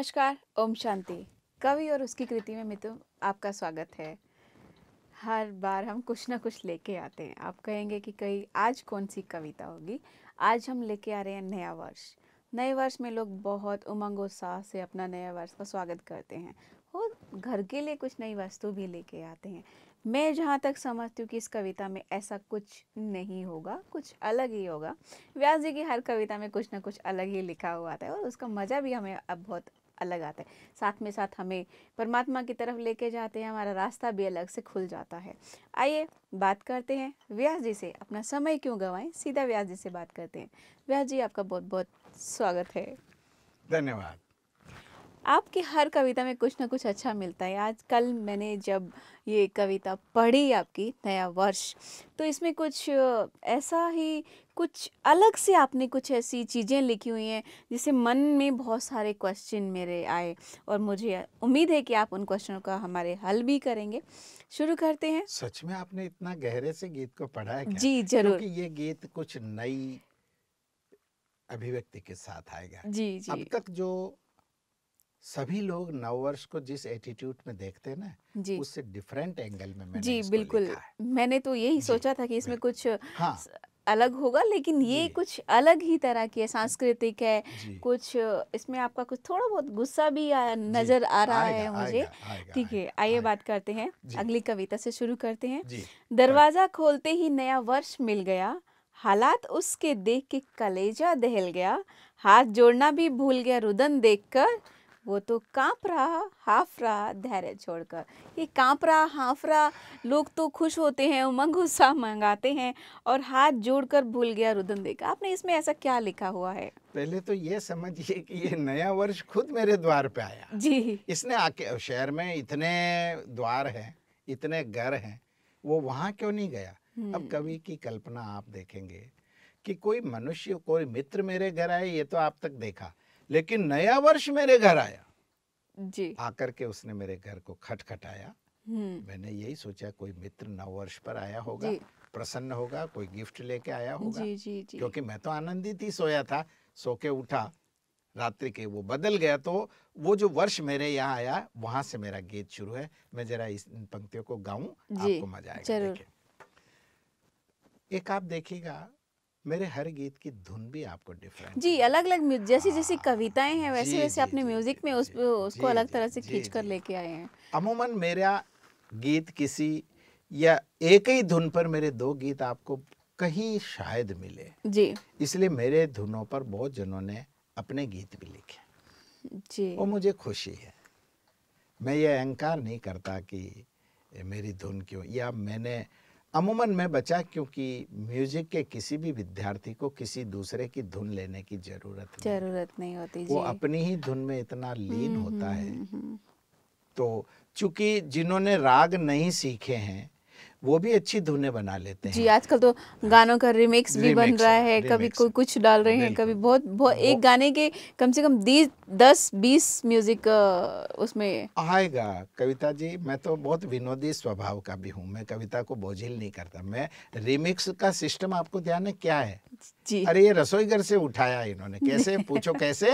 नमस्कार ओम शांति कवि और उसकी कृति में मित्र आपका स्वागत है हर बार हम कुछ ना कुछ लेके आते हैं आप कहेंगे कि कई आज कौन सी कविता होगी आज हम लेके आ रहे हैं नया वर्ष नए वर्ष में लोग बहुत उमंग उत्साह से अपना नया वर्ष का स्वागत करते हैं और घर के लिए कुछ नई वस्तु भी लेके आते हैं मैं जहाँ तक समझती हूँ कि इस कविता में ऐसा कुछ नहीं होगा कुछ अलग ही होगा व्यास जी की हर कविता में कुछ ना कुछ अलग ही लिखा हुआ आता है और उसका मज़ा भी हमें अब बहुत अलग आता है साथ में साथ हमें परमात्मा की तरफ लेके जाते हैं हमारा रास्ता भी अलग से खुल जाता है आइए बात करते हैं व्यास जी से अपना समय क्यों गवाएं सीधा व्यास जी से बात करते हैं व्यास जी आपका बहुत बहुत स्वागत है धन्यवाद आपकी हर कविता में कुछ ना कुछ अच्छा मिलता है आज कल मैंने जब ये कविता पढ़ी आपकी नया वर्ष तो इसमें कुछ ऐसा ही कुछ अलग से आपने कुछ ऐसी चीज़ें लिखी हुई हैं जिससे मन में बहुत सारे क्वेश्चन मेरे आए और मुझे उम्मीद है कि आप उन क्वेश्चनों का हमारे हल भी करेंगे शुरू करते हैं सच में आपने इतना गहरे से गीत को पढ़ा है क्या? जी जरूर ये गीत कुछ नई अभिव्यक्ति के साथ आएगा जी जी अब तक जो सभी लोग नववर्ष को जिस एटीट्यूड में देखते हैं ना उससे डिफरेंट एंगल में मैंने जी बिल्कुल मैंने तो यही सोचा था कि इसमें कुछ हाँ अलग होगा लेकिन ये कुछ अलग ही तरह की है सांस्कृतिक है कुछ इसमें आपका कुछ थोड़ा बहुत गुस्सा भी आ, नजर आ रहा है मुझे ठीक है आइए बात करते हैं अगली कविता से शुरू करते हैं दरवाजा खोलते ही नया वर्ष मिल गया हालात उसके देख के कलेजा दहल गया हाथ जोड़ना भी भूल गया रुदन देखकर वो तो कांप रहा हाफ रहा धैर्य छोड़कर ये कांप रहा हाफ रहा लोग तो खुश होते हैं उमंग उत्साह मंगाते हैं और हाथ जोड़कर भूल गया रुदन देखा आपने इसमें ऐसा क्या लिखा हुआ है पहले तो ये समझिए कि ये नया वर्ष खुद मेरे द्वार पे आया जी इसने आके शहर में इतने द्वार हैं इतने घर हैं वो वहाँ क्यों नहीं गया अब हम्म। कवि की कल्पना आप देखेंगे कि कोई मनुष्य कोई मित्र मेरे घर आए ये तो आप तक देखा लेकिन नया वर्ष मेरे घर आया जी आकर के उसने मेरे घर को खटखटाया हम्म। मैंने यही सोचा कोई मित्र नव वर्ष पर आया होगा प्रसन्न होगा कोई गिफ्ट लेके आया होगा जी, जी, जी. क्योंकि मैं तो आनंदित ही सोया था सो के उठा रात्रि के वो बदल गया तो वो जो वर्ष मेरे यहाँ आया वहां से मेरा गीत शुरू है मैं जरा इस पंक्तियों को गाऊं आपको मजा आएगा एक आप देखिएगा मेरे हर गीत की धुन भी आपको डिफरेंट जी अलग अलग जैसी जैसी हाँ। कविताएं हैं वैसे जी, वैसे जी, आपने म्यूजिक में उस उसको जी, अलग तरह से खींच कर लेके आए हैं अमूमन मेरा गीत किसी या एक ही धुन पर मेरे दो गीत आपको कहीं शायद मिले जी इसलिए मेरे धुनों पर बहुत जनों ने अपने गीत भी लिखे जी वो मुझे खुशी है मैं ये अहंकार नहीं करता कि मेरी धुन क्यों या मैंने अमूमन मैं बचा क्योंकि म्यूजिक के किसी भी विद्यार्थी को किसी दूसरे की धुन लेने की जरूरत जरूरत नहीं होती वो अपनी ही धुन में इतना लीन हम्म, होता हम्म, है हम्म, तो चूंकि जिन्होंने राग नहीं सीखे हैं वो भी अच्छी धुने बना लेते हैं जी आजकल तो गानों का रिमिक्स भी बन रहा है कभी कोई कुछ डाल रहे हैं कभी बहुत बहुत एक गाने के कम से कम दस बीस म्यूजिक उसमें आएगा कविता जी मैं तो बहुत विनोदी स्वभाव का भी हूँ मैं कविता को बोझिल नहीं करता मैं रिमिक्स का सिस्टम आपको ध्यान है क्या है जी अरे ये रसोई घर से उठाया इन्होंने कैसे पूछो कैसे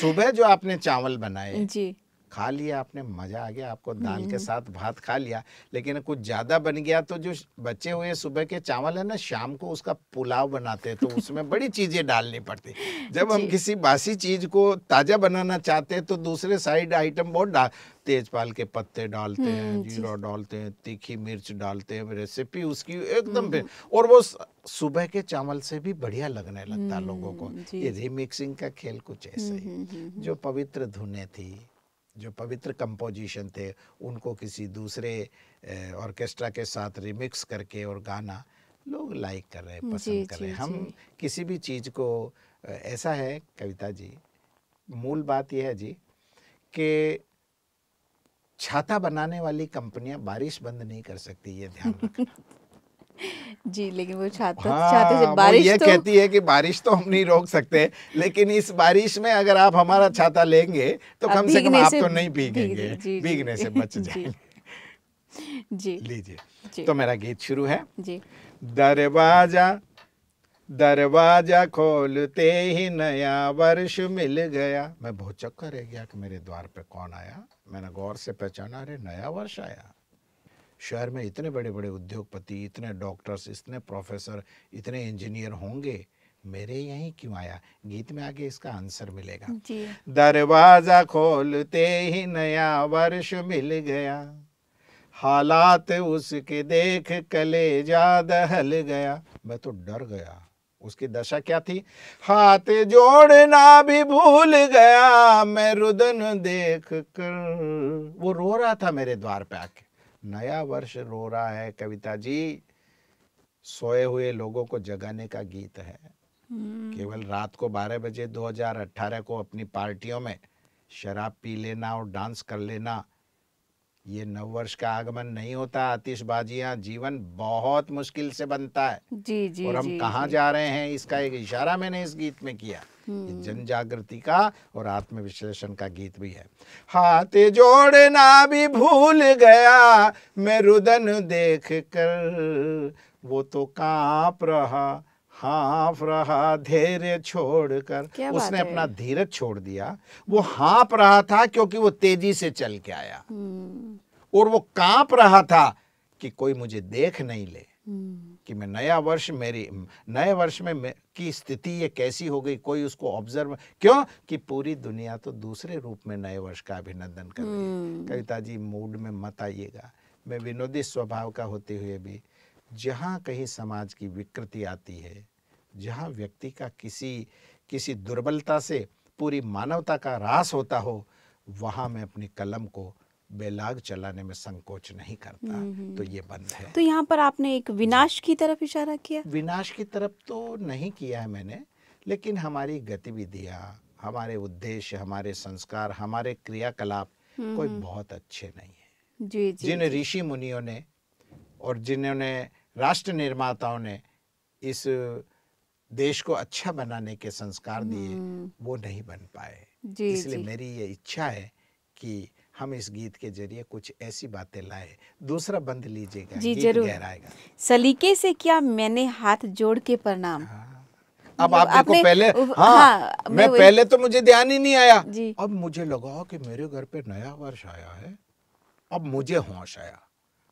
सुबह जो आपने चावल बनाए जी खा लिया आपने मज़ा आ गया आपको दाल के हम्म। साथ भात खा लिया लेकिन कुछ ज़्यादा बन गया तो जो बचे हुए सुबह के चावल है ना शाम को उसका पुलाव बनाते हैं तो उसमें बड़ी चीज़ें डालनी पड़ती जब हम किसी बासी चीज़ को ताज़ा बनाना चाहते हैं तो दूसरे साइड आइटम बहुत डाल तेजपाल के पत्ते डालते हैं हम्म, जीरा डालते हैं तीखी मिर्च डालते हैं रेसिपी उसकी एकदम हम्म। और वो सुबह के चावल से भी बढ़िया लगने लगता लोगों को ये रिमिक्सिंग का खेल कुछ ऐसे ही जो पवित्र धुने थी जो पवित्र कंपोजिशन थे उनको किसी दूसरे ऑर्केस्ट्रा के साथ रिमिक्स करके और गाना लोग लाइक कर रहे हैं पसंद कर रहे हैं हम किसी भी चीज़ को ऐसा है कविता जी मूल बात यह है जी कि छाता बनाने वाली कंपनियां बारिश बंद नहीं कर सकती ये ध्यान रखना जी लेकिन वो छाता हाँ, छाते से बारिश ये तो... कहती है कि बारिश तो हम नहीं रोक सकते लेकिन इस बारिश में अगर आप हमारा छाता लेंगे तो कम से कम आप तो नहीं भीगेंगे भीगने से बच जाएंगे जी लीजिए तो मेरा गीत शुरू है जी दरवाजा दरवाजा खोलते ही नया वर्ष मिल गया मैं बहुत चक्कर रह गया कि मेरे द्वार पे कौन आया मैंने गौर से पहचाना अरे नया वर्ष आया शहर में इतने बड़े बड़े उद्योगपति इतने डॉक्टर्स इतने प्रोफेसर इतने इंजीनियर होंगे मेरे यहीं क्यों आया गीत में आगे इसका आंसर मिलेगा दरवाजा खोलते ही नया वर्ष मिल गया हालात उसके देख कलेजा दहल गया मैं तो डर गया उसकी दशा क्या थी हाथ जोड़ना भी भूल गया मैं रुदन देख कर वो रो रहा था मेरे द्वार पे आके नया वर्ष रो रहा है कविता जी सोए हुए लोगों को जगाने का गीत है हम्म। केवल रात को 12 बजे 2018 को अपनी पार्टियों में शराब पी लेना और डांस कर लेना ये नव वर्ष का आगमन नहीं होता आतिशबाजियां जीवन बहुत मुश्किल से बनता है जी जी और हम जी, जा रहे हैं इसका एक इशारा मैंने इस गीत में किया हम्म। जन जागृति का और आत्मविश्लेषण का गीत भी है हाथ जोड़ना भी भूल गया मैं रुदन देख कर वो तो कांप रहा हाँफ रहा धैर्य छोड़कर उसने अपना धीरज छोड़ दिया वो हाँप रहा था क्योंकि वो तेजी से चल के आया हम्म। और वो कांप रहा था कि कोई मुझे देख नहीं ले हम्म। कि मैं नया वर्ष मेरी नए वर्ष में, में की स्थिति ये कैसी हो गई कोई उसको ऑब्जर्व क्यों कि पूरी दुनिया तो दूसरे रूप में नए वर्ष का अभिनंदन कर रही है हम्म। कविता जी मूड में मत आइएगा मैं विनोदी स्वभाव का होते हुए भी जहाँ कहीं समाज की विकृति आती है जहाँ व्यक्ति का किसी किसी दुर्बलता से पूरी मानवता का रास होता हो वहाँ मैं अपनी कलम को बेलाग चलाने में संकोच नहीं करता नहीं। हम्म, हम्म। तो ये बंद है तो यहाँ पर आपने एक विनाश की तरफ इशारा किया विनाश की तरफ तो नहीं किया है मैंने लेकिन हमारी गतिविधियाँ हमारे उद्देश्य हमारे संस्कार हमारे क्रियाकलाप हम्म, कोई बहुत अच्छे नहीं है जी, जी, जिन ऋषि मुनियों ने और जिन्होंने राष्ट्र निर्माताओं ने इस देश को अच्छा बनाने के संस्कार दिए हम्म। वो नहीं बन पाए इसलिए मेरी ये इच्छा है कि हम इस गीत के जरिए कुछ ऐसी बातें लाए दूसरा बंद लीजिएगा जी जरूर गहराएगा सलीके से क्या मैंने हाथ जोड़ के प्रणाम हाँ। अब आप देखो पहले हाँ, हाँ मैं पहले तो मुझे ध्यान ही नहीं आया अब मुझे लगा कि मेरे घर पे नया वर्ष आया है अब मुझे होश आया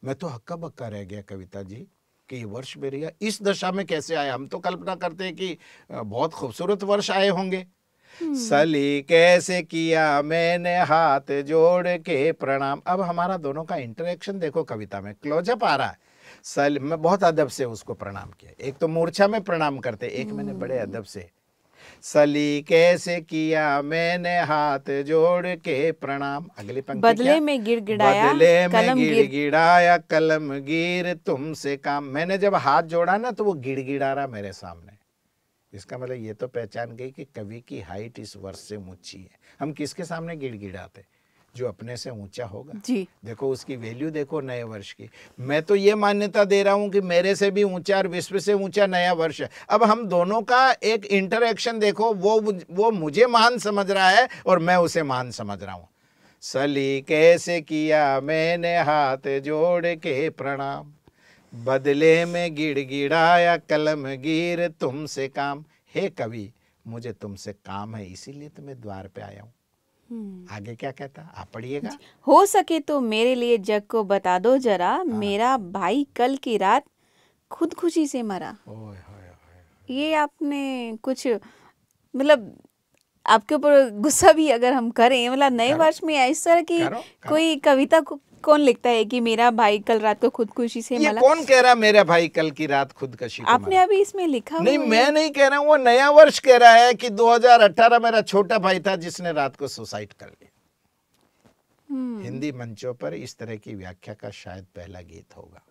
मैं तो हक्का बक्का रह गया कविता जी कि ये वर्ष बेरिया इस दशा में कैसे आया हम तो कल्पना करते हैं कि बहुत खूबसूरत वर्ष आए होंगे हम्म। सली कैसे किया मैंने हाथ जोड़ के प्रणाम अब हमारा दोनों का इंटरेक्शन देखो कविता में क्लोजअप आ रहा है सल मैं बहुत अदब से उसको प्रणाम किया एक तो मूर्छा में प्रणाम करते एक मैंने बड़े हम्म। अदब से सली कैसे किया मैंने हाथ जोड़ के प्रणाम अगले पंक्ति बदले क्या? में गिर गिड़ाया बदले में गिर गिड़ाया कलम गिर तुमसे काम मैंने जब हाथ जोड़ा ना तो वो गिड़ गिड़ा रहा मेरे सामने इसका मतलब ये तो पहचान गई कि कवि की हाइट इस वर्ष से ऊंची है हम किसके सामने गिड़ गिड़ाते जो अपने से ऊंचा होगा जी देखो उसकी वैल्यू देखो नए वर्ष की मैं तो ये मान्यता दे रहा हूँ कि मेरे से भी ऊंचा और विश्व से ऊंचा नया वर्ष है अब हम दोनों का एक इंटरेक्शन देखो वो वो मुझे महान समझ रहा है और मैं उसे महान समझ रहा हूँ सली कैसे किया मैंने हाथ जोड़ के प्रणाम बदले में गिड़ गिड़ाया कलम गिर तुमसे काम हे कवि मुझे तुमसे काम है इसीलिए तो मैं द्वार पे आया हूँ हम्म। आगे क्या कहता आप पढ़िएगा हो सके तो मेरे लिए जग को बता दो जरा हाँ। मेरा भाई कल की रात खुद खुशी से मरा ओए, ओए, ये आपने कुछ मतलब आपके ऊपर गुस्सा भी अगर हम करें मतलब नए वर्ष में इस तरह की कोई कविता को कौन लिखता है कि मेरा भाई कल रात को खुदकुशी से ये कौन कह रहा मेरा भाई कल की रात खुदकुशी आपने अभी इसमें लिखा नहीं मैं नहीं कह रहा हूँ वो नया वर्ष कह रहा है कि 2018 मेरा छोटा भाई था जिसने रात को सुसाइड कर लिया हम्म। हिंदी मंचों पर इस तरह की व्याख्या का शायद पहला गीत होगा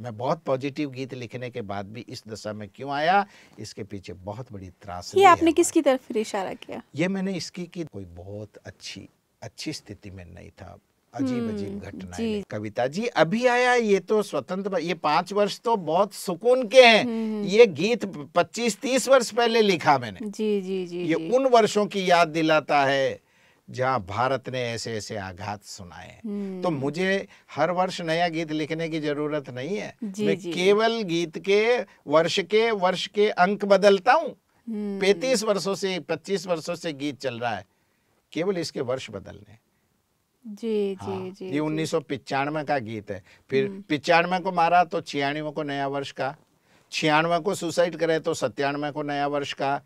मैं बहुत पॉजिटिव गीत लिखने के बाद भी इस दशा में क्यों आया इसके पीछे बहुत बड़ी त्रास ये आपने किसकी तरफ इशारा किया ये मैंने इसकी की कोई बहुत अच्छी अच्छी स्थिति में नहीं था अजीब अजीब हम्म, घटनाएं कविता जी अभी आया ये तो स्वतंत्र ये पांच वर्ष तो बहुत सुकून के हैं हम्म, हम्म। ये गीत पच्चीस तीस वर्ष पहले लिखा मैंने जी जी जी ये उन वर्षों की याद दिलाता है जहाँ भारत ने ऐसे ऐसे आघात सुनाए तो मुझे हर वर्ष नया गीत लिखने की जरूरत नहीं है जी, मैं जी। केवल गीत के वर्ष के वर्ष के अंक बदलता हूँ पैतीस वर्षों से पच्चीस वर्षों से गीत चल रहा है केवल इसके वर्ष बदलने जी हाँ, जी जी ये उन्नीस सौ का गीत है फिर हम्म। पिचानवे को मारा तो छियानवे को नया वर्ष का छियानवे को सुसाइड करे तो सत्तानवे को नया वर्ष का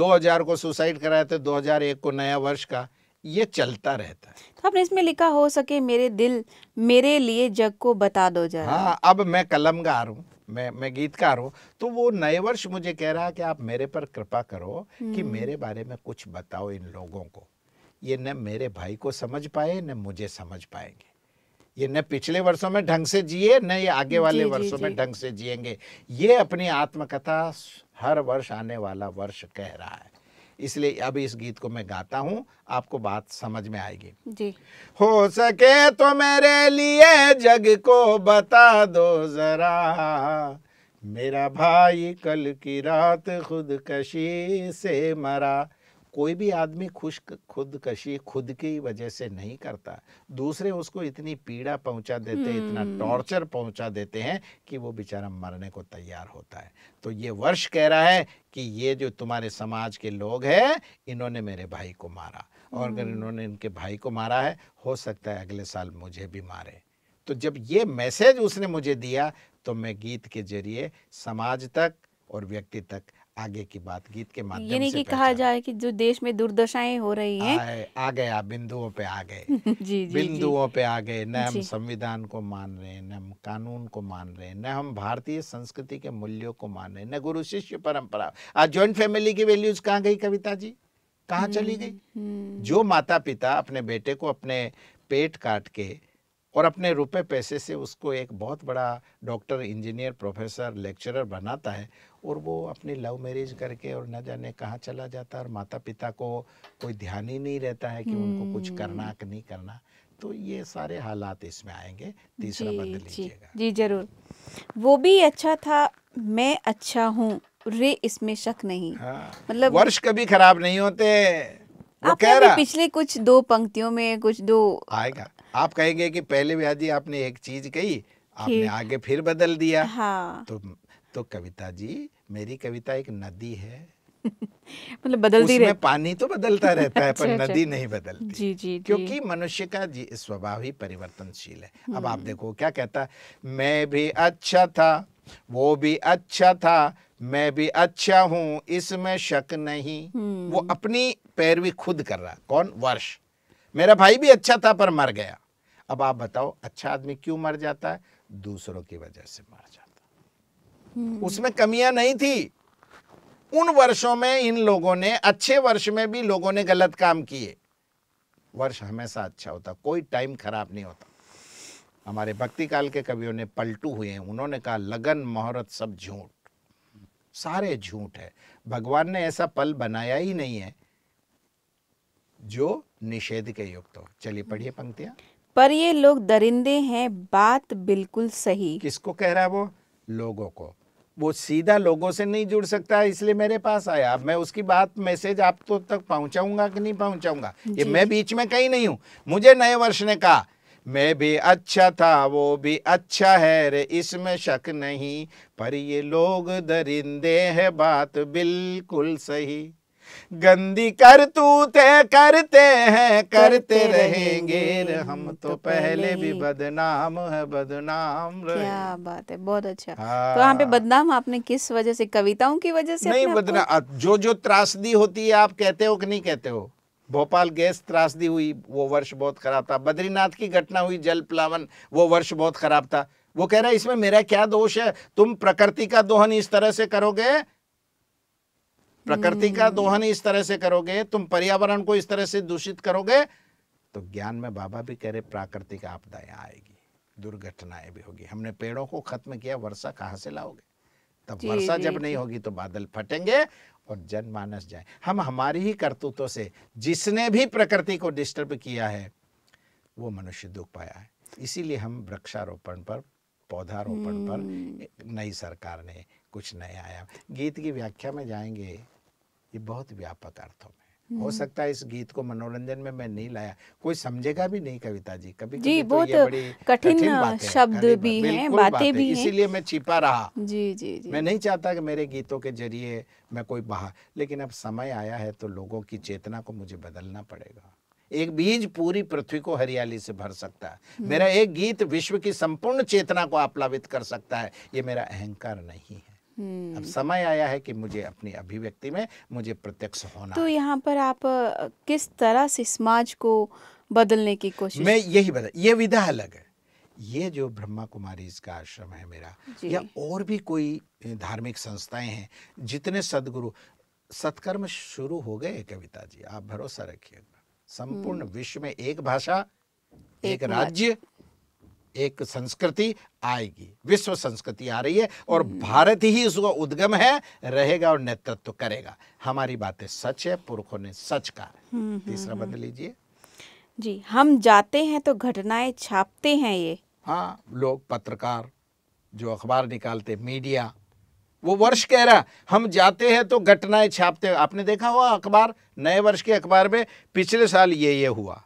2000 को सुसाइड कराए तो 2001 को नया वर्ष का ये चलता रहता है तो आपने इसमें लिखा हो सके मेरे दिल मेरे लिए जग को बता दो जरा हाँ अब मैं कलमगार हूँ मैं मैं गीतकार हूँ तो वो नए वर्ष मुझे कह रहा है कि आप मेरे पर कृपा करो कि हम्म। मेरे बारे में कुछ बताओ इन लोगों को ये न मेरे भाई को समझ पाए न मुझे समझ पाएंगे ये न पिछले वर्षों में ढंग से जिए न ये आगे वाले जी, वर्षों जी, में ढंग से जिएंगे ये अपनी आत्मकथा हर वर्ष आने वाला वर्ष कह रहा है इसलिए अब इस गीत को मैं गाता हूँ आपको बात समझ में आएगी जी हो सके तो मेरे लिए जग को बता दो जरा मेरा भाई कल की रात खुदकशी से मरा कोई भी आदमी खुश खुदकशी खुद की वजह से नहीं करता दूसरे उसको इतनी पीड़ा पहुंचा देते हैं इतना हम्म। टॉर्चर पहुंचा देते हैं कि वो बेचारा मरने को तैयार होता है तो ये वर्ष कह रहा है कि ये जो तुम्हारे समाज के लोग हैं इन्होंने मेरे भाई को मारा और अगर हम्म। इन्होंने इनके भाई को मारा है हो सकता है अगले साल मुझे भी मारे तो जब ये मैसेज उसने मुझे दिया तो मैं गीत के जरिए समाज तक और व्यक्ति तक आगे की बात गीत के माध्यम से यानी कि कहा जाए कि जो देश में दुर्दशाएं हो रही हैं आ गया बिंदुओं पे आ गए जी, जी, बिंदुओं पे आ गए न हम संविधान को मान रहे हैं न हम कानून को मान रहे हैं न हम भारतीय संस्कृति के मूल्यों को मान रहे हैं न गुरु शिष्य परंपरा आज ज्वाइंट फैमिली की वैल्यूज कहाँ गई कविता जी कहाँ चली हम्म, गई हम्म। जो माता पिता अपने बेटे को अपने पेट काट के और अपने रुपए पैसे से उसको एक बहुत बड़ा डॉक्टर इंजीनियर प्रोफेसर लेक्चरर बनाता है और वो अपनी लव मैरिज करके और न जाने कहाँ चला जाता है और माता पिता को कोई ध्यान ही नहीं रहता है कि उनको कुछ करना हम्म। कि नहीं करना तो ये सारे हालात इसमें आएंगे तीसरा बदल लीजिएगा जी जरूर वो भी अच्छा था मैं अच्छा हूँ रे इसमें शक नहीं हाँ। मतलब वर्ष कभी खराब नहीं होते आप कह रहा पिछले कुछ दो पंक्तियों में कुछ दो आएगा आप कहेंगे कि पहले भी जी आपने एक चीज कही आपने आगे फिर बदल दिया हाँ। तो तो कविता जी मेरी कविता एक नदी है मतलब बदलती उसमें पानी तो बदलता रहता है पर अच्छा, अच्छा। नदी नहीं बदलती जी जी क्योंकि मनुष्य का स्वभाव ही परिवर्तनशील है अब आप हम्म। देखो क्या कहता है मैं भी अच्छा था वो भी अच्छा था मैं भी अच्छा हूँ इसमें शक नहीं वो हम्म। अपनी पैरवी खुद कर रहा कौन वर्ष मेरा भाई भी अच्छा था पर मर गया अब आप बताओ अच्छा आदमी क्यों मर जाता है दूसरों की वजह से मर जाता हम्म। उसमें कमियां नहीं थी उन वर्षों में इन लोगों ने अच्छे वर्ष में भी लोगों ने गलत काम किए वर्ष हमेशा अच्छा होता कोई टाइम खराब नहीं होता हमारे भक्ति काल के कवियों ने पलटू हुए हैं उन्होंने कहा लगन मोहरत सब झूठ सारे झूठ है भगवान ने ऐसा पल बनाया ही नहीं है जो निषेध के युक्त हो चलिए हम्म। पढ़िए पंक्तियाँ पर ये लोग दरिंदे हैं बात बिल्कुल सही किसको कह रहा है वो लोगों को वो सीधा लोगों से नहीं जुड़ सकता इसलिए मेरे पास आया मैं उसकी बात मैसेज आप तो तक पहुंचाऊंगा कि नहीं पहुंचाऊंगा ये मैं बीच में कहीं नहीं हूँ मुझे नए वर्ष ने कहा मैं भी अच्छा था वो भी अच्छा है रे इसमें शक नहीं पर ये लोग दरिंदे हैं बात बिल्कुल सही गंदी करतूते करते हैं करते रहेंगे हम तो पहले भी बदनाम है बदनाम क्या बात है बहुत अच्छा तो हाँ। तो यहाँ पे बदनाम आपने किस वजह से कविताओं की वजह से नहीं बदनाम जो जो त्रासदी होती है आप कहते हो कि नहीं कहते हो भोपाल गैस त्रासदी हुई वो वर्ष बहुत खराब था बद्रीनाथ की घटना हुई जल प्लावन वो वर्ष बहुत खराब था वो कह रहा है इसमें मेरा क्या दोष है तुम प्रकृति का दोहन इस तरह से करोगे प्रकृति का हम्म। दोहन इस तरह से करोगे तुम पर्यावरण को इस तरह से दूषित करोगे तो ज्ञान में बाबा भी कह रहे प्राकृतिक आपदाएं आएगी दुर्घटनाएं भी होगी हमने पेड़ों को खत्म किया वर्षा कहाँ से लाओगे तब वर्षा जब नहीं होगी तो बादल फटेंगे और जनमानस जाए हम हमारी ही करतूतों से जिसने भी प्रकृति को डिस्टर्ब किया है वो मनुष्य दुख पाया है इसीलिए हम वृक्षारोपण पर पौधारोपण पर हम्म। नई सरकार ने कुछ नया आया गीत की व्याख्या में जाएंगे ये बहुत व्यापक अर्थों में हो सकता है इस गीत को मनोरंजन में मैं नहीं लाया कोई समझेगा भी नहीं कविता जी कभी जी कभी तो बहुत तो कठिन शब्द भी हैं बातें भी इसीलिए मैं छिपा रहा जी जी जी मैं नहीं चाहता कि मेरे गीतों के जरिए मैं कोई बाहर लेकिन अब समय आया है तो लोगों की चेतना को मुझे बदलना पड़ेगा एक बीज पूरी पृथ्वी को हरियाली से भर सकता है हम्म। मेरा एक गीत विश्व की संपूर्ण चेतना को आप्लावित कर सकता है ये मेरा अहंकार नहीं है अब हम्म। समय आया है कि मुझे अपनी अभिव्यक्ति में मुझे प्रत्यक्ष होना तो यहाँ पर आप किस तरह से समाज को बदलने की कोशिश मैं यही बदल ये विधा अलग है ये जो ब्रह्मा कुमारी इसका आश्रम है मेरा या और भी कोई धार्मिक संस्थाएं हैं जितने सदगुरु सत्कर्म शुरू हो गए कविता जी आप भरोसा रखिएगा संपूर्ण हम्म। विश्व में एक भाषा एक, एक राज्य एक संस्कृति आएगी विश्व संस्कृति आ रही है और हम्म। भारत ही इसका उद्गम है रहेगा और नेतृत्व करेगा हमारी बातें सच है पुरुखों ने सच कहा हम्म, हम्म, तीसरा बदल लीजिए जी हम जाते हैं तो घटनाएं छापते हैं ये हाँ लोग पत्रकार जो अखबार निकालते मीडिया वो वर्ष कह रहा हम जाते हैं तो घटनाएं छापते आपने देखा हुआ अखबार नए वर्ष के अखबार में पिछले साल ये ये हुआ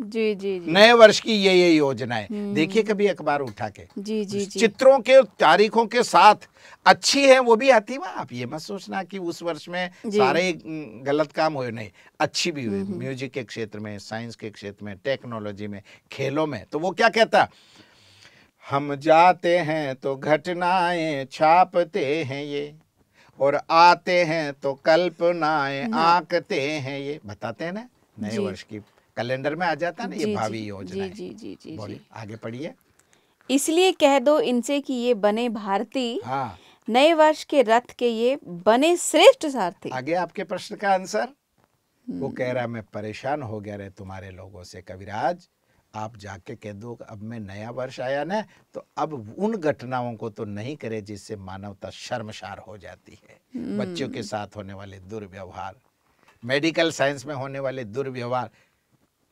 जी जी, जी। नए वर्ष की ये ये योजनाएं हम्म। देखिए कभी अखबार उठा के जी जी चित्रों के तारीखों के साथ अच्छी है वो भी आती हुआ आप ये मत सोचना कि उस वर्ष में सारे गलत काम हुए नहीं अच्छी भी हुई हम्म, हम्म। म्यूजिक के क्षेत्र में साइंस के क्षेत्र में टेक्नोलॉजी में खेलों में तो वो क्या कहता हम जाते हैं तो घटनाएं छापते हैं ये और आते हैं तो कल्पनाएं आंकते हैं ये बताते हैं ना नए वर्ष की कैलेंडर में आ जाता है ना ये भावी योजना जी जी जी जी आगे पढ़िए इसलिए कह दो इनसे कि ये बने भारती हाँ नए वर्ष के रथ के ये बने श्रेष्ठ सारथी आगे आपके प्रश्न का आंसर वो कह रहा मैं परेशान हो गया रे तुम्हारे लोगों से कविराज आप जाके कह दो अब मैं नया वर्ष आया ना तो अब उन घटनाओं को तो नहीं करे जिससे मानवता शर्मशार हो जाती है बच्चों के हम्म। साथ होने वाले दुर्व्यवहार मेडिकल साइंस में होने वाले दुर्व्यवहार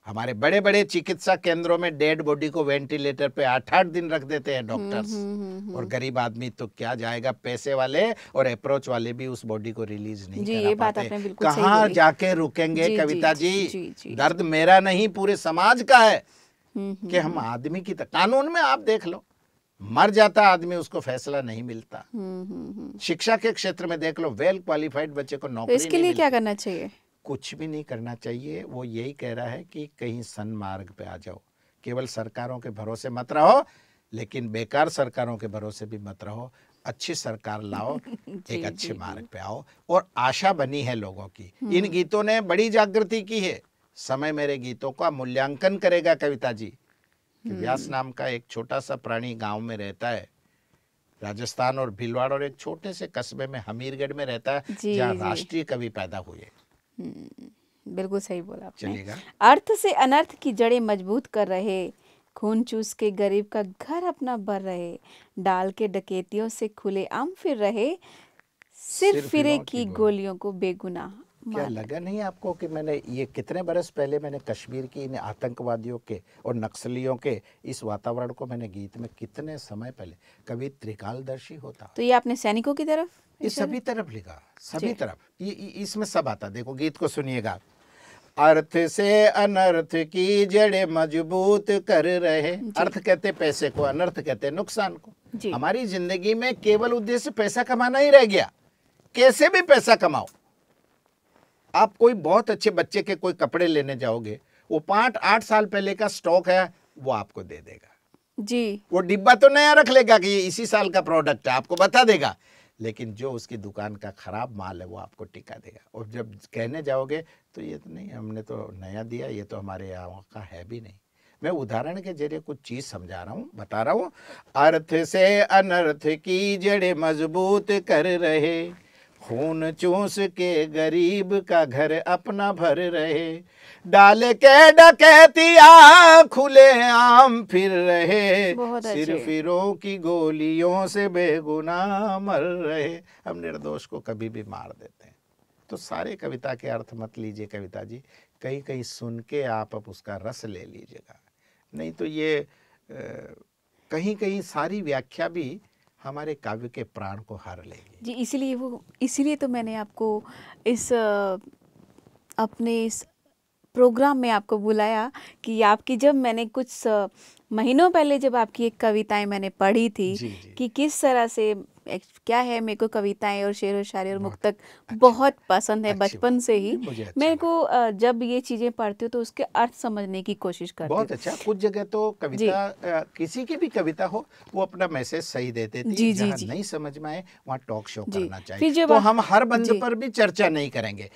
हमारे बड़े बड़े चिकित्सा केंद्रों में डेड बॉडी को वेंटिलेटर पे आठ आठ दिन रख देते हैं हम्म, डॉक्टर्स हम्म, हम्म, और गरीब आदमी तो क्या जाएगा पैसे वाले और अप्रोच वाले भी उस बॉडी को रिलीज नहीं जी, ये बात आपने जाके रुकेंगे जी, कविता जी, जी, जी, जी दर्द मेरा नहीं पूरे समाज का है कि हम आदमी की कानून में आप देख लो मर जाता आदमी उसको फैसला नहीं मिलता शिक्षा के क्षेत्र में देख लो वेल क्वालिफाइड बच्चे को तो नौकरी इसके लिए क्या करना चाहिए कुछ भी नहीं करना चाहिए वो यही कह रहा है कि कहीं सनमार्ग पे आ जाओ केवल सरकारों के भरोसे मत रहो लेकिन बेकार सरकारों के भरोसे भी मत रहो अच्छी सरकार लाओ एक अच्छे मार्ग पे आओ और आशा बनी है लोगों की हम्म। इन गीतों ने बड़ी जागृति की है समय मेरे गीतों का मूल्यांकन करेगा कविता जी कि हम्म। व्यास नाम का एक छोटा सा प्राणी गांव में रहता है राजस्थान और भीलवाड़ और एक छोटे से कस्बे में हमीरगढ़ में रहता है जहाँ राष्ट्रीय कवि पैदा हुए हम्म, बिल्कुल सही बोला आपने अर्थ से अनर्थ की जड़ें मजबूत कर रहे खून चूस के गरीब का घर अपना भर रहे डाल के डकैतियों से खुले आम फिर रहे सिर्फ फिरे की गोलियों को बेगुनाह क्या लगा नहीं आपको कि मैंने ये कितने बरस पहले मैंने कश्मीर की इन आतंकवादियों के और नक्सलियों के इस वातावरण को मैंने गीत में कितने समय पहले कभी त्रिकालदर्शी होता तो ये आपने सैनिकों की तरफ ये सभी तरफ लिखा सभी तरफ ये इसमें सब आता देखो गीत को सुनिएगा अर्थ से अनर्थ की जड़े मजबूत कर रहे अर्थ कहते पैसे को अनर्थ कहते नुकसान को हमारी जिंदगी में केवल उद्देश्य पैसा कमाना ही रह गया कैसे भी पैसा कमाओ आप कोई बहुत अच्छे बच्चे के कोई कपड़े लेने जाओगे वो पांच आठ साल पहले का स्टॉक है वो आपको दे देगा जी वो डिब्बा तो नया रख लेगा कि ये इसी साल का प्रोडक्ट है आपको बता देगा लेकिन जो उसकी दुकान का ख़राब माल है वो आपको टिका देगा और जब कहने जाओगे तो ये तो नहीं हमने तो नया दिया ये तो हमारे यहाँ का है भी नहीं मैं उदाहरण के जरिए कुछ चीज समझा रहा हूँ बता रहा हूँ अर्थ से अनर्थ की जड़े मजबूत कर रहे खून चूस के गरीब का घर अपना भर रहे डाल के डकैतिया खुले आम फिर रहे सिर फिरों की गोलियों से बेगुनाह मर रहे हम निर्दोष को कभी भी मार देते हैं तो सारे कविता के अर्थ मत लीजिए कविता जी कहीं कहीं सुन के आप अब उसका रस ले लीजिएगा नहीं तो ये कहीं कहीं सारी व्याख्या भी हमारे काव्य के प्राण को हार ले जी इसलिए वो इसलिए तो मैंने आपको इस अपने इस प्रोग्राम में आपको बुलाया कि आपकी जब मैंने कुछ महीनों पहले जब आपकी एक कविताएं मैंने पढ़ी थी जी, जी. कि किस तरह से क्या है मेरे को कविताएं और शेर और शायरी और मुक्तक बहुत पसंद है बचपन से ही अच्छा मेरे को जब ये चीजें पढ़ती हूँ तो उसके अर्थ समझने की कोशिश करती बहुत अच्छा कुछ जगह तो कविता किसी की भी कविता हो वो अपना मैसेज सही दे देती जी, जी, जी, नहीं समझ में आए वहाँ टॉक शो करना चाहिए तो हम हर बंद पर भी चर्चा नहीं करेंगे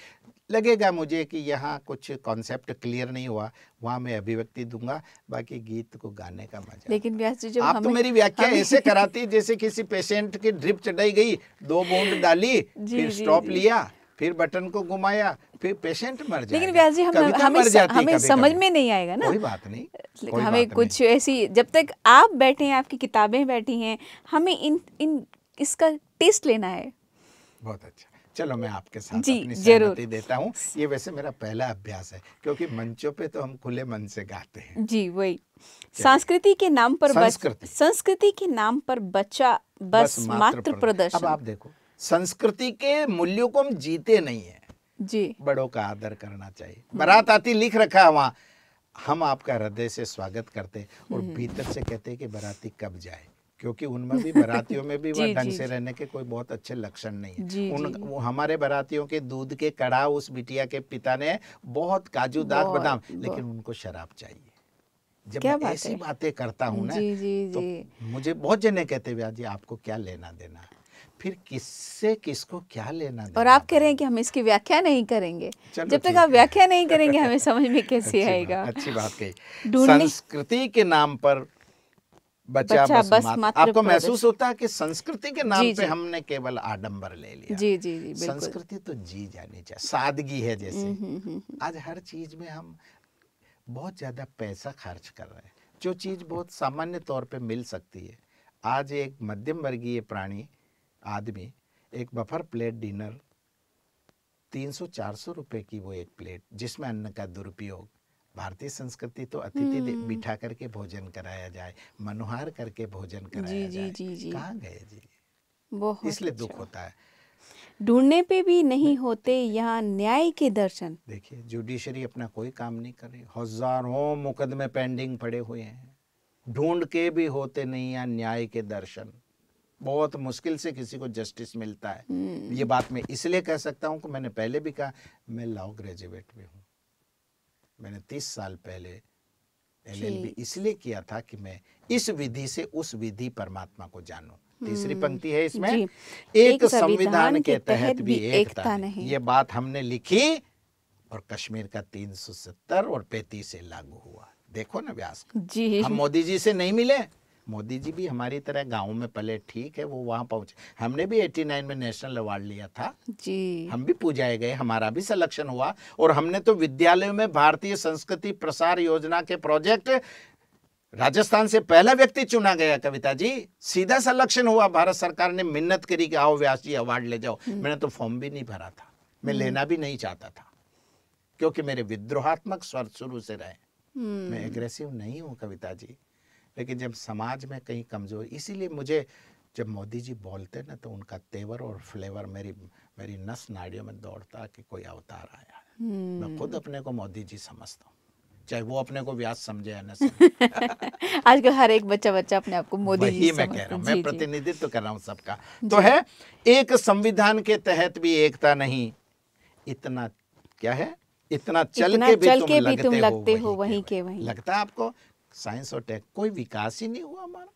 लगेगा मुझे कि यहाँ कुछ कॉन्सेप्ट क्लियर नहीं हुआ वहाँ मैं अभिव्यक्ति दूंगा बाकी गीत को गाने का मजा लेकिन व्यास जी जब आप तो मेरी व्याख्या ऐसे कराती जैसे किसी पेशेंट की ड्रिप चढ़ाई गई दो बूंद डाली फिर स्टॉप लिया फिर बटन को घुमाया फिर पेशेंट मर जाए लेकिन व्यास जी हम हमें, हमें समझ कभी। में नहीं आएगा ना कोई बात नहीं कोई हमें बात कुछ नहीं। ऐसी जब तक आप बैठे हैं आपकी किताबें बैठी हैं हमें इन इन इसका टेस्ट लेना है बहुत अच्छा चलो मैं आपके साथ जी, अपनी सहमति देता हूँ ये वैसे मेरा पहला अभ्यास है क्योंकि मंचों पे तो हम खुले मन से गाते हैं जी वही संस्कृति के नाम पर संस्कृति के नाम पर बच्चा बस, बस मात्र प्रदर्शन अब आप देखो संस्कृति के मूल्यों को हम जीते नहीं है जी बड़ों का आदर करना चाहिए बारात आती लिख रखा है वहाँ हम आपका हृदय से स्वागत करते और हम्म। भीतर से कहते हैं कि बराती कब जाए क्योंकि उनमें भी बरातियों में भी वह ढंग से रहने के कोई बहुत अच्छे लक्षण नहीं है जी, उन जी, हमारे बरातियों के दूध के कड़ा उस बिटिया के पिता ने बहुत काजू दाग बदाम लेकिन उनको शराब चाहिए जब क्या मैं बात ऐसी बातें करता हूँ ना तो मुझे बहुत जने कहते हैं जी आपको क्या लेना देना है फिर किससे किसको क्या लेना और आप कह रहे हैं कि हम इसकी व्याख्या नहीं करेंगे जब तक आप व्याख्या नहीं करेंगे हमें समझ में कैसे आएगा अच्छी बात कही संस्कृति के नाम पर बच्चा, बच्चा बस, बस मात्र आपको महसूस होता है कि संस्कृति के नाम जी, पे जी. हमने केवल आडंबर ले लिया जी जी जी संस्कृति तो जी जानी चाहिए सादगी है जैसे हम्म, हम्म, हम्म, आज हर चीज में हम बहुत ज्यादा पैसा खर्च कर रहे हैं जो चीज बहुत सामान्य तौर पे मिल सकती है आज एक मध्यम वर्गीय प्राणी आदमी एक बफर प्लेट डिनर चार सौ रुपए की वो एक प्लेट जिसमें अन्न का दुरुपयोग भारतीय संस्कृति तो अतिथि हम्म। बिठा करके भोजन कराया जाए मनोहार करके भोजन कराया जी, जाए जी, जी, कहाँ गए जी इसलिए दुख अच्छा। होता है ढूंढने पे भी नहीं होते यहाँ न्याय के दर्शन देखिए जुडिशरी अपना कोई काम नहीं कर रही हजारों मुकदमे पेंडिंग पड़े हुए हैं ढूंढ के भी होते नहीं यहाँ न्याय के दर्शन बहुत मुश्किल से किसी को जस्टिस मिलता है हम्म। ये बात मैं इसलिए कह सकता हूँ कि मैंने पहले भी कहा मैं लॉ ग्रेजुएट भी हूँ मैंने तीस साल पहले एल इसलिए किया था कि मैं इस विधि से उस विधि परमात्मा को जानूं तीसरी हम्म। पंक्ति है इसमें एक, एक संविधान के तहत भी एकता नहीं ये बात हमने लिखी और कश्मीर का 370 और पैतीस से लागू हुआ देखो ना व्यास जी हम मोदी जी से नहीं मिले मोदी जी भी हमारी तरह गाँव में पले ठीक है वो वहाँ पहुंचे हमने भी 89 में नेशनल अवार्ड लिया था जी हम भी पूजाए गए हमारा भी सिलेक्शन हुआ और हमने तो विद्यालयों में भारतीय संस्कृति प्रसार योजना के प्रोजेक्ट राजस्थान से पहला व्यक्ति चुना गया कविता जी सीधा सिलेक्शन हुआ भारत सरकार ने मिन्नत करी कि आओ व्यास जी अवार्ड ले जाओ हम्म। मैंने तो फॉर्म भी नहीं भरा था मैं हम्म। लेना भी नहीं चाहता था क्योंकि मेरे विद्रोहात्मक स्वर शुरू से रहे हम्म। मैं एग्रेसिव नहीं हूँ कविता जी लेकिन जब समाज में कहीं कमज़ोर इसीलिए मुझे जब मोदी जी बोलते ना तो उनका तेवर और फ्लेवर मेरी मेरी नस नाड़ियों में दौड़ता कि कोई अवतार आया है hmm. मैं खुद हम्म। अपने को मोदी जी समझता हूँ चाहे वो अपने को व्यास समझे या ना समझे आजकल हर एक बच्चा बच्चा अपने आप को मोदी जी मैं कह रहा हूँ मैं प्रतिनिधित्व कर रहा हूँ सबका तो है एक संविधान के तहत भी एकता नहीं इतना क्या है इतना चल इतना के भी चल तुम के भी लगते तुम लगते हो वहीं के वहीं लगता है आपको साइंस और टेक कोई विकास ही नहीं हुआ हमारा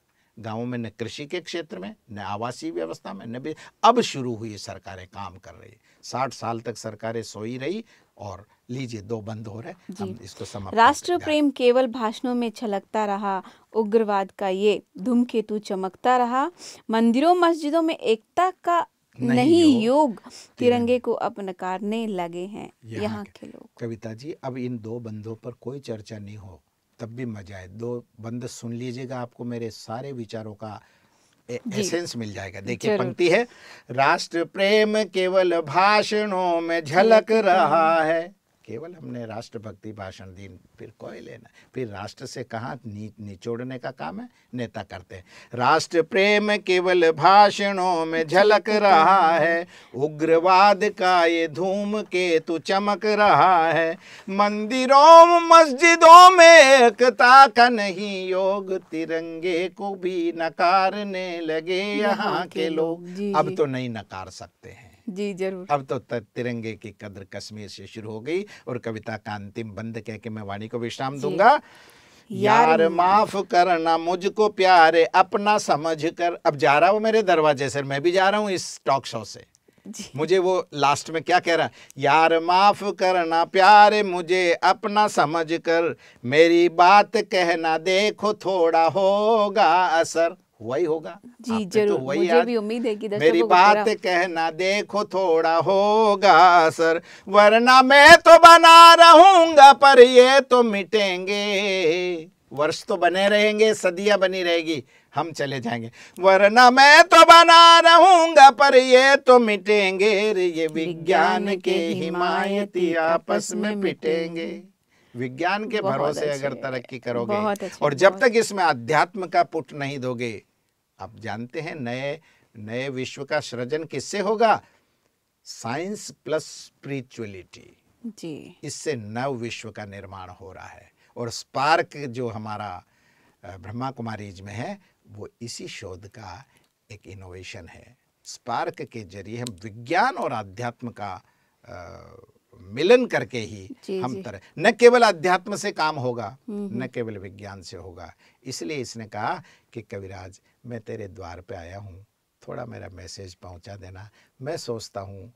गाँव में न कृषि के क्षेत्र में न आवासीय व्यवस्था में न भी अब शुरू हुई सरकारें काम कर रही साठ साल तक सरकारें सोई रही और लीजिए दो बंद हो रहे हम इसको समाप्त राष्ट्र प्रेम केवल भाषणों में छलकता रहा उग्रवाद का ये धूमकेतु चमकता रहा मंदिरों मस्जिदों में एकता का नहीं, नहीं योग तिरंगे को अब नकारने लगे हैं यहाँ के लोग कविता जी अब इन दो बंदों पर कोई चर्चा नहीं हो तब भी मजा आए दो बंद सुन लीजिएगा आपको मेरे सारे विचारों का एसेंस मिल जाएगा देखिए पंक्ति है राष्ट्र प्रेम केवल भाषणों में झलक रहा है केवल हमने राष्ट्रभक्ति भाषण दिन फिर कोई लेना फिर राष्ट्र से कहाँ नी, निचोड़ने का काम है नेता करते हैं राष्ट्र प्रेम केवल भाषणों में झलक रहा है उग्रवाद का ये धूम केतु चमक रहा है मंदिरों मस्जिदों में एकता का नहीं योग तिरंगे को भी नकारने लगे यहाँ के लोग अब तो नहीं नकार सकते हैं जी जरूर अब तो तिरंगे की कदर कश्मीर से शुरू हो गई और कविता का अंतिम बंद कह के मैं वाणी को विश्राम दूंगा यार माफ करना मुझको प्यारे अपना समझ कर अब जा रहा हूँ मेरे दरवाजे से मैं भी जा रहा हूँ इस टॉक शो से मुझे वो लास्ट में क्या कह रहा है यार माफ करना प्यारे मुझे अपना समझ कर मेरी बात कहना देखो थोड़ा होगा असर वही होगा जी तो जरूर तो वही मुझे भी उम्मीद है कि मेरी बात कहना देखो थोड़ा होगा सर वरना मैं तो बना रहूंगा पर ये तो मिटेंगे वर्ष तो बने रहेंगे सदिया बनी रहेगी हम चले जाएंगे वरना मैं तो बना रहूंगा पर ये तो मिटेंगे ये विज्ञान के हिमायती आपस में मिटेंगे विज्ञान के भरोसे अगर तरक्की करोगे और जब तक इसमें अध्यात्म का पुट नहीं दोगे आप जानते हैं नए नए विश्व का सृजन किससे होगा साइंस प्लस स्पिरिचुअलिटी जी इससे नव विश्व का निर्माण हो रहा है और स्पार्क जो हमारा ब्रह्मा कुमारीज में है वो इसी शोध का एक इनोवेशन है स्पार्क के जरिए हम विज्ञान और आध्यात्म का आ, मिलन करके ही हम तरह न केवल अध्यात्म से काम होगा हम्म, हम्म। न केवल विज्ञान से होगा इसलिए इसने कहा कि कविराज मैं तेरे द्वार पे आया हूँ थोड़ा मेरा मैसेज पहुँचा देना मैं सोचता हूँ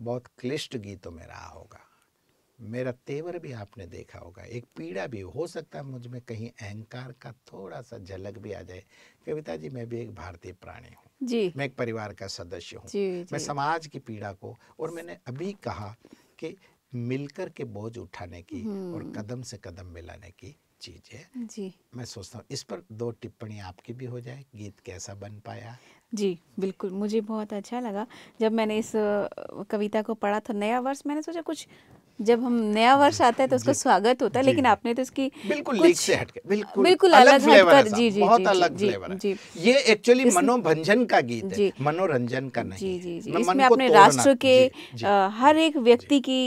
बहुत क्लिष्ट गीतों में रहा होगा मेरा तेवर भी आपने देखा होगा एक पीड़ा भी हो सकता है मुझ में कहीं अहंकार का थोड़ा सा झलक भी आ जाए कविता जी मैं भी एक भारतीय प्राणी हूँ जी मैं एक परिवार का सदस्य हूँ मैं समाज की पीड़ा को और मैंने अभी कहा कि मिलकर के बोझ उठाने की और हम्म। कदम से कदम मिलाने की चीज है जी मैं सोचता हूँ इस पर दो टिप्पणी आपकी भी हो जाए गीत कैसा बन पाया जी बिल्कुल मुझे बहुत अच्छा लगा जब मैंने इस कविता को पढ़ा तो नया वर्ष मैंने सोचा कुछ जब हम नया वर्ष आता है तो उसका स्वागत होता है लेकिन आपने तो इसकी बिल्कुल लीक से हटके बिल्कुल बिल्कुल अलग फ्लेवर जी जी बहुत अलग फ्लेवर जी ये एक्चुअली मनोभंजन का गीत है मनोरंजन का नहीं जी जी जी इसमें आपने राष्ट्र के हर एक व्यक्ति की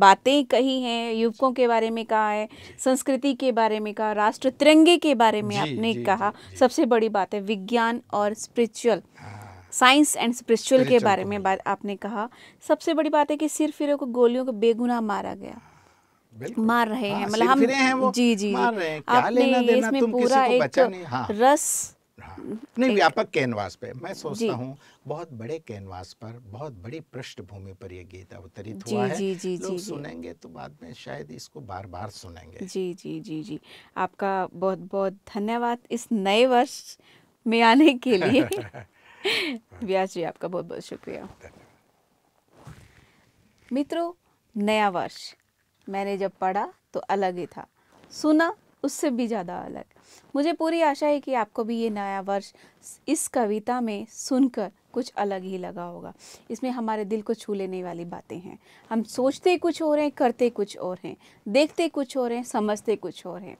बातें कही हैं युवकों के बारे में कहा है संस्कृति के बारे में कहा राष्ट्र तिरंगे के बारे में आपने कहा सबसे बड़ी बात है विज्ञान और स्पिरिचुअल हाँ। साइंस एंड स्पिरिचुअल के बारे तो में बात आपने कहा सबसे बड़ी बात है कि सिर फिर को गोलियों को बेगुना मारा गया मार रहे हैं हाँ, मतलब हम जी जी आपने इसमें पूरा एक हाँ। रस हाँ। नहीं व्यापक कैनवास पे मैं सोचता हूँ बहुत बड़े कैनवास पर बहुत बड़ी पृष्ठभूमि पर यह गीत अवतरित हुआ है जी, जी, लोग जी, सुनेंगे तो बाद में शायद इसको बार बार सुनेंगे जी जी जी जी आपका बहुत बहुत धन्यवाद इस नए वर्ष में आने के लिए व्यास जी आपका बहुत बहुत शुक्रिया मित्रों नया वर्ष मैंने जब पढ़ा तो अलग ही था सुना उससे भी ज़्यादा अलग मुझे पूरी आशा है कि आपको भी ये नया वर्ष इस कविता में सुनकर कुछ अलग ही लगा होगा इसमें हमारे दिल को छू लेने वाली बातें हैं हम सोचते कुछ और हैं करते कुछ और हैं देखते कुछ और हैं समझते कुछ और हैं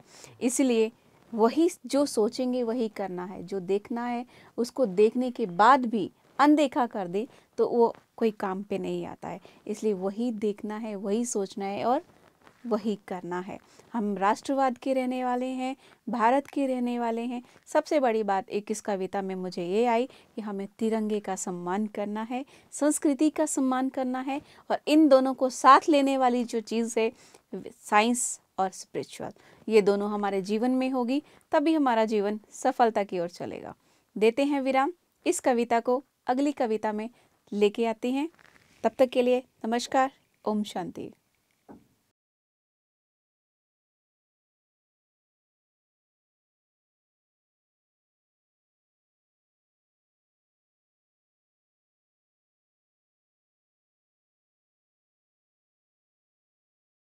इसलिए वही जो सोचेंगे वही करना है जो देखना है उसको देखने के बाद भी अनदेखा कर दे तो वो कोई काम पे नहीं आता है इसलिए वही देखना है वही सोचना है और वही करना है हम राष्ट्रवाद के रहने वाले हैं भारत के रहने वाले हैं सबसे बड़ी बात एक इस कविता में मुझे ये आई कि हमें तिरंगे का सम्मान करना है संस्कृति का सम्मान करना है और इन दोनों को साथ लेने वाली जो चीज़ है साइंस और स्पिरिचुअल ये दोनों हमारे जीवन में होगी तभी हमारा जीवन सफलता की ओर चलेगा देते हैं विराम इस कविता को अगली कविता में लेके आती हैं तब तक के लिए नमस्कार ओम शांति